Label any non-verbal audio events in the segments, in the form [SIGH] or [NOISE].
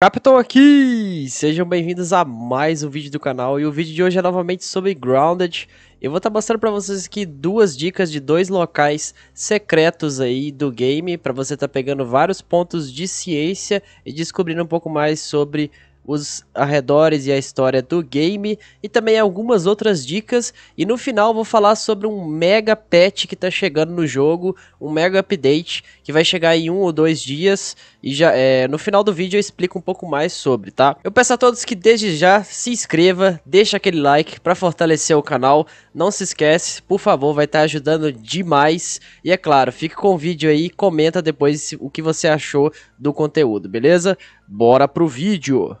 Capitão aqui! Sejam bem-vindos a mais um vídeo do canal e o vídeo de hoje é novamente sobre Grounded. Eu vou estar tá mostrando para vocês aqui duas dicas de dois locais secretos aí do game para você estar tá pegando vários pontos de ciência e descobrindo um pouco mais sobre os arredores e a história do game e também algumas outras dicas. E no final vou falar sobre um mega patch que está chegando no jogo, um mega update que vai chegar em um ou dois dias. E já é, no final do vídeo eu explico um pouco mais sobre, tá? Eu peço a todos que desde já se inscreva, deixa aquele like para fortalecer o canal. Não se esquece, por favor, vai estar tá ajudando demais. E é claro, fique com o vídeo aí, comenta depois o que você achou do conteúdo, beleza? bora pro vídeo!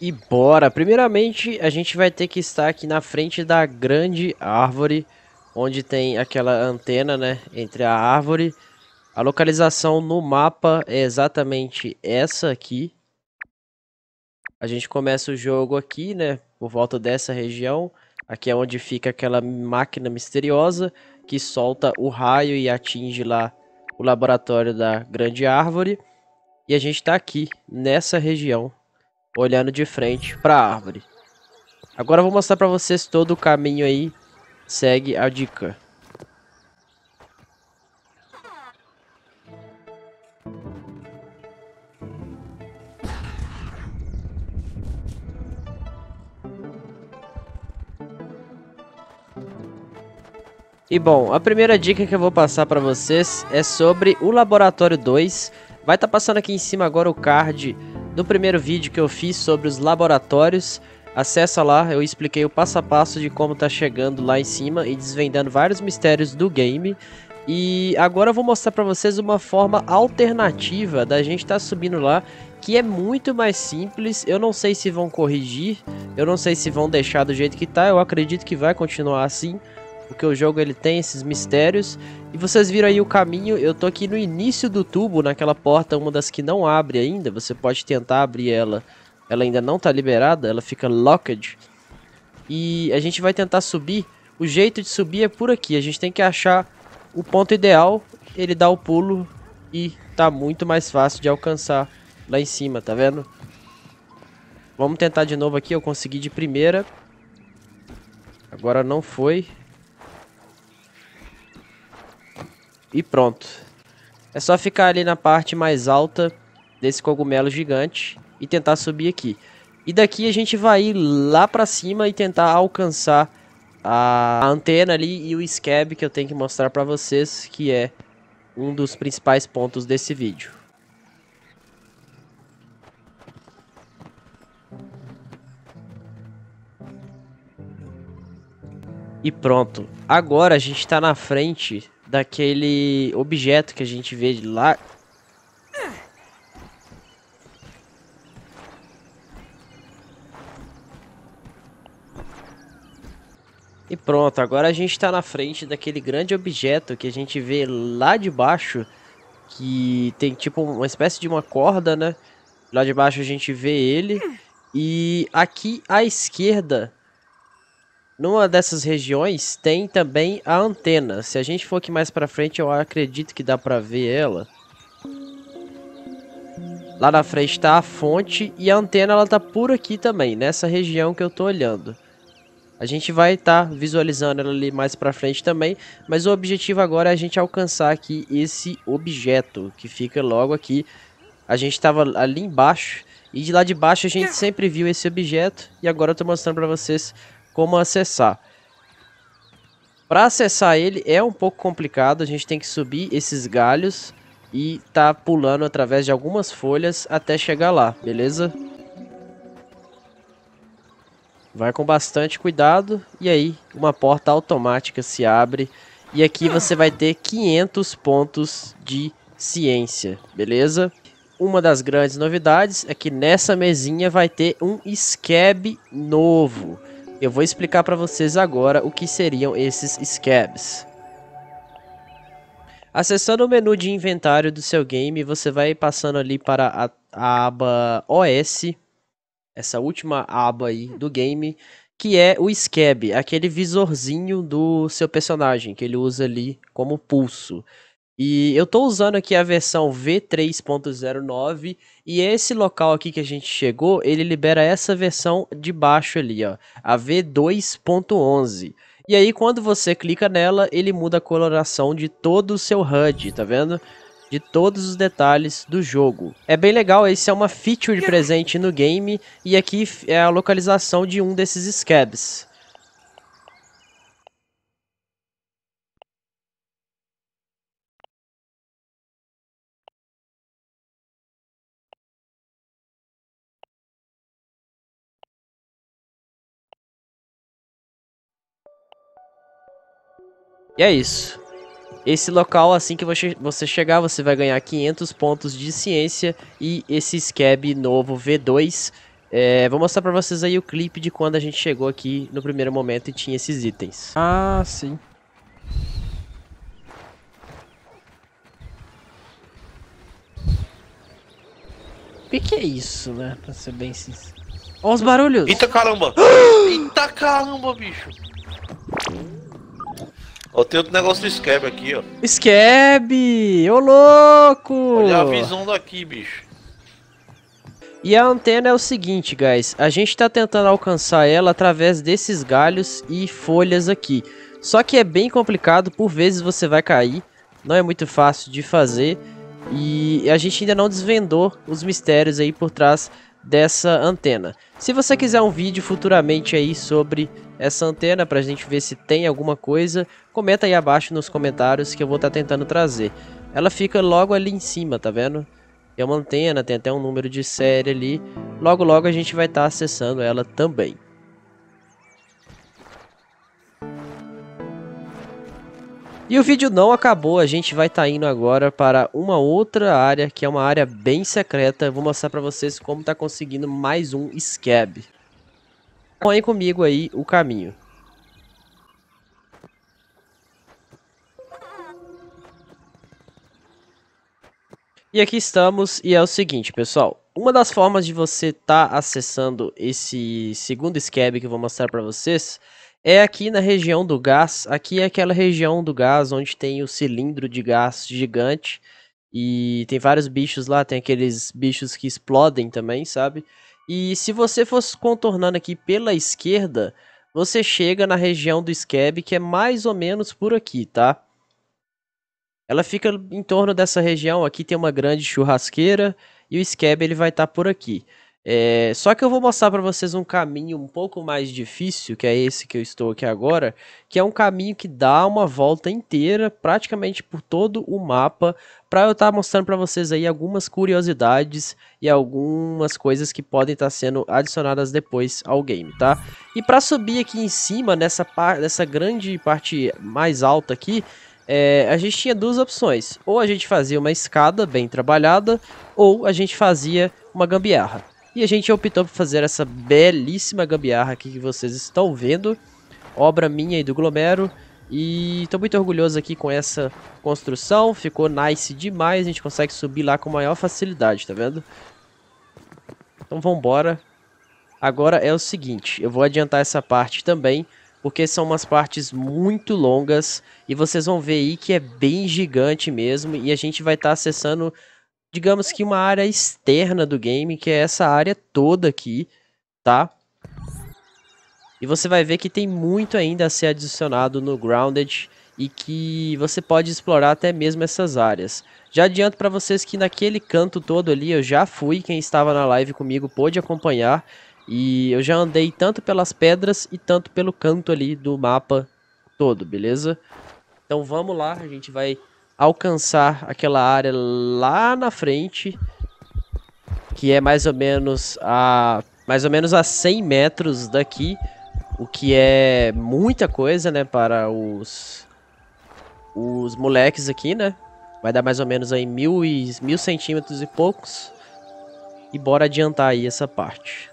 E bora! Primeiramente, a gente vai ter que estar aqui na frente da grande árvore, onde tem aquela antena, né, entre a árvore. A localização no mapa é exatamente essa aqui. A gente começa o jogo aqui, né, por volta dessa região. Aqui é onde fica aquela máquina misteriosa que solta o raio e atinge lá o laboratório da Grande Árvore. E a gente está aqui, nessa região, olhando de frente para a árvore. Agora eu vou mostrar para vocês todo o caminho aí. Segue a dica. E bom, a primeira dica que eu vou passar para vocês é sobre o Laboratório 2. Vai estar tá passando aqui em cima agora o card do primeiro vídeo que eu fiz sobre os laboratórios. Acessa lá, eu expliquei o passo a passo de como tá chegando lá em cima e desvendando vários mistérios do game. E agora eu vou mostrar para vocês uma forma alternativa da gente estar tá subindo lá, que é muito mais simples. Eu não sei se vão corrigir, eu não sei se vão deixar do jeito que tá, eu acredito que vai continuar assim porque o jogo ele tem esses mistérios. E vocês viram aí o caminho, eu tô aqui no início do tubo, naquela porta, uma das que não abre ainda, você pode tentar abrir ela. Ela ainda não tá liberada, ela fica locked. E a gente vai tentar subir. O jeito de subir é por aqui, a gente tem que achar o ponto ideal, ele dá o pulo e tá muito mais fácil de alcançar lá em cima, tá vendo? Vamos tentar de novo aqui, eu consegui de primeira. Agora não foi. e pronto. É só ficar ali na parte mais alta desse cogumelo gigante e tentar subir aqui. E daqui a gente vai ir lá pra cima e tentar alcançar a antena ali e o scab que eu tenho que mostrar pra vocês, que é um dos principais pontos desse vídeo. E pronto. Agora a gente está na frente daquele objeto que a gente vê de lá. E pronto, agora a gente está na frente daquele grande objeto que a gente vê lá de baixo, que tem tipo uma espécie de uma corda, né? Lá de baixo a gente vê ele. E aqui à esquerda numa dessas regiões tem também a antena. Se a gente for aqui mais pra frente, eu acredito que dá pra ver ela. Lá na frente tá a fonte e a antena ela tá por aqui também, nessa região que eu tô olhando. A gente vai estar tá visualizando ela ali mais pra frente também, mas o objetivo agora é a gente alcançar aqui esse objeto que fica logo aqui. A gente tava ali embaixo e de lá de baixo a gente sempre viu esse objeto e agora eu tô mostrando pra vocês como acessar. Para acessar ele é um pouco complicado, a gente tem que subir esses galhos e tá pulando através de algumas folhas até chegar lá, beleza? Vai com bastante cuidado e aí uma porta automática se abre e aqui você vai ter 500 pontos de ciência, beleza? Uma das grandes novidades é que nessa mesinha vai ter um scab novo. Eu vou explicar para vocês agora o que seriam esses scabs. Acessando o menu de inventário do seu game, você vai passando ali para a, a aba OS, essa última aba aí do game, que é o scab, aquele visorzinho do seu personagem que ele usa ali como pulso. E eu estou usando aqui a versão V3.09 e esse local aqui que a gente chegou, ele libera essa versão de baixo ali, ó, a V2.11. E aí quando você clica nela, ele muda a coloração de todo o seu HUD, tá vendo? de todos os detalhes do jogo. É bem legal, esse é uma feature presente no game e aqui é a localização de um desses scabs. E é isso. Esse local, assim que você chegar, você vai ganhar 500 pontos de ciência e esse Scab novo V2. É, vou mostrar pra vocês aí o clipe de quando a gente chegou aqui no primeiro momento e tinha esses itens. Ah, sim. O que, que é isso, né? Pra ser bem sincero. Olha os barulhos! Eita caramba! [GASPS] Eita caramba, bicho! Ó, tem outro negócio do Scab aqui, ó. Scab! Ô louco! Olha a visão daqui, bicho. E a antena é o seguinte, guys. A gente tá tentando alcançar ela através desses galhos e folhas aqui. Só que é bem complicado, por vezes você vai cair. Não é muito fácil de fazer. E a gente ainda não desvendou os mistérios aí por trás dessa antena. Se você quiser um vídeo futuramente aí sobre essa antena para a gente ver se tem alguma coisa, comenta aí abaixo nos comentários que eu vou estar tá tentando trazer. Ela fica logo ali em cima, tá vendo? É uma antena, tem até um número de série ali. Logo logo a gente vai estar tá acessando ela também. E o vídeo não acabou, a gente vai estar tá indo agora para uma outra área, que é uma área bem secreta. vou mostrar para vocês como tá conseguindo mais um Scab. Acompanhe comigo aí o caminho. E aqui estamos, e é o seguinte, pessoal. Uma das formas de você estar tá acessando esse segundo Scab que eu vou mostrar para vocês é aqui na região do gás, aqui é aquela região do gás onde tem o cilindro de gás gigante e tem vários bichos lá, tem aqueles bichos que explodem também, sabe? E se você fosse contornando aqui pela esquerda, você chega na região do Skeb, que é mais ou menos por aqui, tá? Ela fica em torno dessa região, aqui tem uma grande churrasqueira e o Skeb ele vai estar tá por aqui. É, só que eu vou mostrar para vocês um caminho um pouco mais difícil, que é esse que eu estou aqui agora, que é um caminho que dá uma volta inteira, praticamente por todo o mapa, para eu estar tá mostrando para vocês aí algumas curiosidades e algumas coisas que podem estar tá sendo adicionadas depois ao game, tá? E para subir aqui em cima, nessa, dessa grande parte mais alta aqui, é, a gente tinha duas opções, ou a gente fazia uma escada bem trabalhada, ou a gente fazia uma gambiarra. E a gente optou por fazer essa belíssima gambiarra aqui que vocês estão vendo. Obra minha e do Glomero. E tô muito orgulhoso aqui com essa construção. Ficou nice demais. A gente consegue subir lá com maior facilidade, tá vendo? Então vambora. Agora é o seguinte, eu vou adiantar essa parte também, porque são umas partes muito longas e vocês vão ver aí que é bem gigante mesmo e a gente vai estar tá acessando digamos que uma área externa do game, que é essa área toda aqui, tá? E você vai ver que tem muito ainda a ser adicionado no Grounded e que você pode explorar até mesmo essas áreas. Já adianto para vocês que naquele canto todo ali eu já fui, quem estava na live comigo pôde acompanhar e eu já andei tanto pelas pedras e tanto pelo canto ali do mapa todo, beleza? Então vamos lá, a gente vai alcançar aquela área lá na frente, que é mais ou menos a mais ou menos a 100 metros daqui, o que é muita coisa, né, para os os moleques aqui, né? Vai dar mais ou menos aí mil, e, mil centímetros e poucos. E bora adiantar aí essa parte.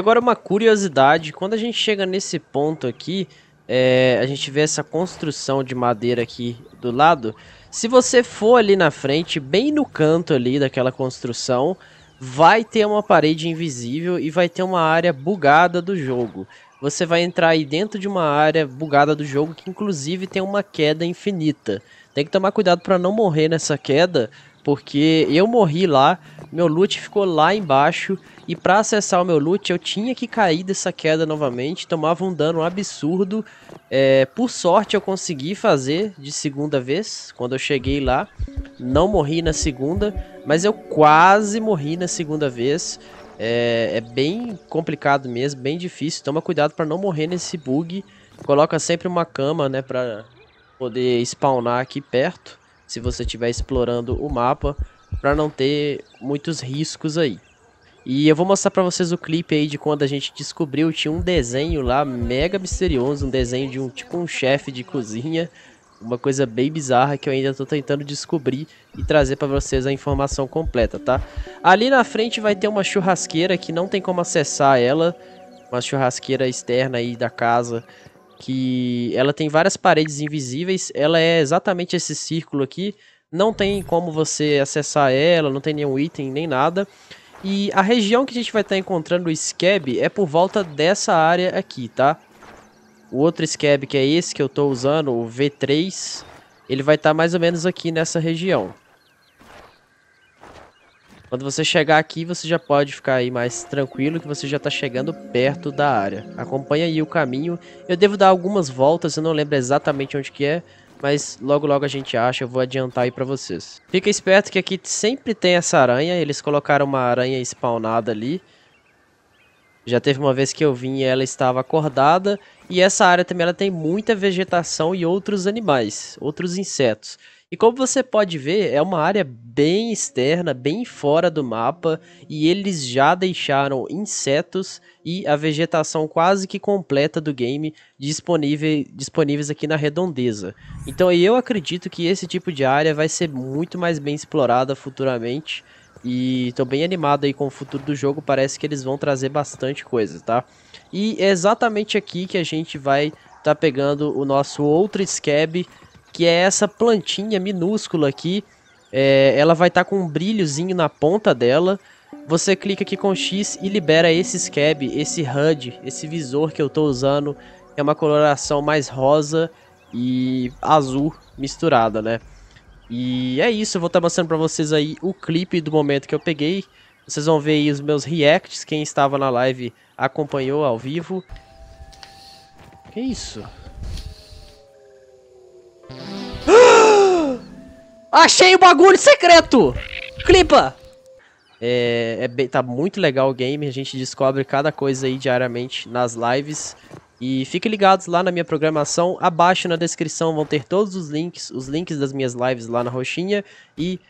Agora, uma curiosidade: quando a gente chega nesse ponto aqui, é, a gente vê essa construção de madeira aqui do lado. Se você for ali na frente, bem no canto ali daquela construção, vai ter uma parede invisível e vai ter uma área bugada do jogo. Você vai entrar aí dentro de uma área bugada do jogo que inclusive tem uma queda infinita. Tem que tomar cuidado para não morrer nessa queda, porque eu morri lá, meu loot ficou lá embaixo e para acessar o meu loot, eu tinha que cair dessa queda novamente, tomava um dano absurdo. É, por sorte, eu consegui fazer de segunda vez, quando eu cheguei lá. Não morri na segunda, mas eu quase morri na segunda vez. É, é bem complicado mesmo, bem difícil. Toma cuidado para não morrer nesse bug. Coloca sempre uma cama, né, para poder spawnar aqui perto, se você estiver explorando o mapa, para não ter muitos riscos aí. E eu vou mostrar para vocês o clipe aí de quando a gente descobriu, tinha um desenho lá mega misterioso, um desenho de um tipo um chefe de cozinha, uma coisa bem bizarra que eu ainda tô tentando descobrir e trazer para vocês a informação completa, tá? Ali na frente vai ter uma churrasqueira que não tem como acessar ela, uma churrasqueira externa aí da casa que ela tem várias paredes invisíveis, ela é exatamente esse círculo aqui, não tem como você acessar ela, não tem nenhum item nem nada. E a região que a gente vai estar tá encontrando o Scab é por volta dessa área aqui, tá? O outro Scab, que é esse que eu estou usando, o V3, ele vai estar tá mais ou menos aqui nessa região. Quando você chegar aqui, você já pode ficar aí mais tranquilo que você já está chegando perto da área. Acompanha aí o caminho. Eu devo dar algumas voltas, eu não lembro exatamente onde que é, mas logo logo a gente acha, eu vou adiantar aí para vocês. Fica esperto que aqui sempre tem essa aranha, eles colocaram uma aranha spawnada ali. Já teve uma vez que eu vim e ela estava acordada, e essa área também ela tem muita vegetação e outros animais, outros insetos. E como você pode ver, é uma área bem externa, bem fora do mapa, e eles já deixaram insetos e a vegetação quase que completa do game disponível, disponíveis aqui na redondeza. Então eu acredito que esse tipo de área vai ser muito mais bem explorada futuramente. E tô bem animado aí com o futuro do jogo, parece que eles vão trazer bastante coisa, tá? E é exatamente aqui que a gente vai tá pegando o nosso outro scab que é essa plantinha minúscula aqui. É, ela vai estar tá com um brilhozinho na ponta dela. Você clica aqui com X e libera esse scab, esse HUD, esse visor que eu estou usando. É uma coloração mais rosa e azul misturada, né? E é isso, eu vou estar tá mostrando para vocês aí o clipe do momento que eu peguei. Vocês vão ver aí os meus reacts, quem estava na live acompanhou ao vivo. Que isso? Achei o bagulho secreto! Clipa! É, é bem, tá muito legal o game, a gente descobre cada coisa aí diariamente nas lives. E fiquem ligados lá na minha programação, abaixo na descrição vão ter todos os links, os links das minhas lives lá na roxinha. E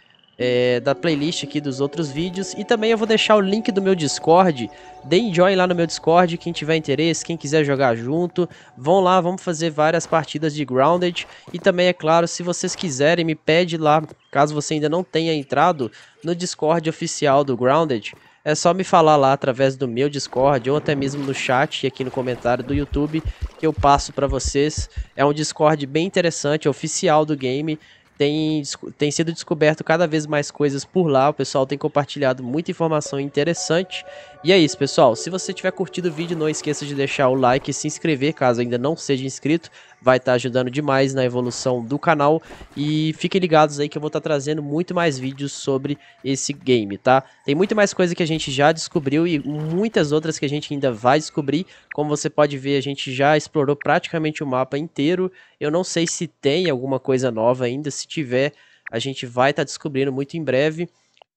é, da playlist aqui dos outros vídeos. E também eu vou deixar o link do meu Discord. Deem join lá no meu Discord, quem tiver interesse, quem quiser jogar junto. Vão lá, vamos fazer várias partidas de Grounded. E também, é claro, se vocês quiserem, me pede lá, caso você ainda não tenha entrado, no Discord oficial do Grounded. É só me falar lá através do meu Discord ou até mesmo no chat e aqui no comentário do YouTube que eu passo para vocês. É um Discord bem interessante, oficial do game tem, tem sido descoberto cada vez mais coisas por lá, o pessoal tem compartilhado muita informação interessante e é isso, pessoal. Se você tiver curtido o vídeo, não esqueça de deixar o like e se inscrever, caso ainda não seja inscrito. Vai estar tá ajudando demais na evolução do canal. E fiquem ligados aí que eu vou estar tá trazendo muito mais vídeos sobre esse game, tá? Tem muito mais coisa que a gente já descobriu e muitas outras que a gente ainda vai descobrir. Como você pode ver, a gente já explorou praticamente o mapa inteiro. Eu não sei se tem alguma coisa nova ainda. Se tiver, a gente vai estar tá descobrindo muito em breve.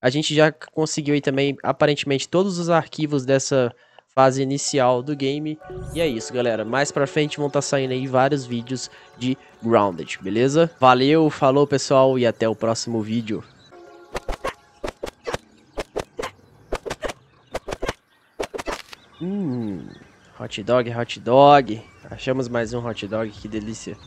A gente já conseguiu aí também, aparentemente, todos os arquivos dessa fase inicial do game. E é isso, galera. Mais pra frente vão estar tá saindo aí vários vídeos de Grounded, beleza? Valeu, falou, pessoal, e até o próximo vídeo. Hum, hot dog, hot dog. Achamos mais um hot dog, que delícia.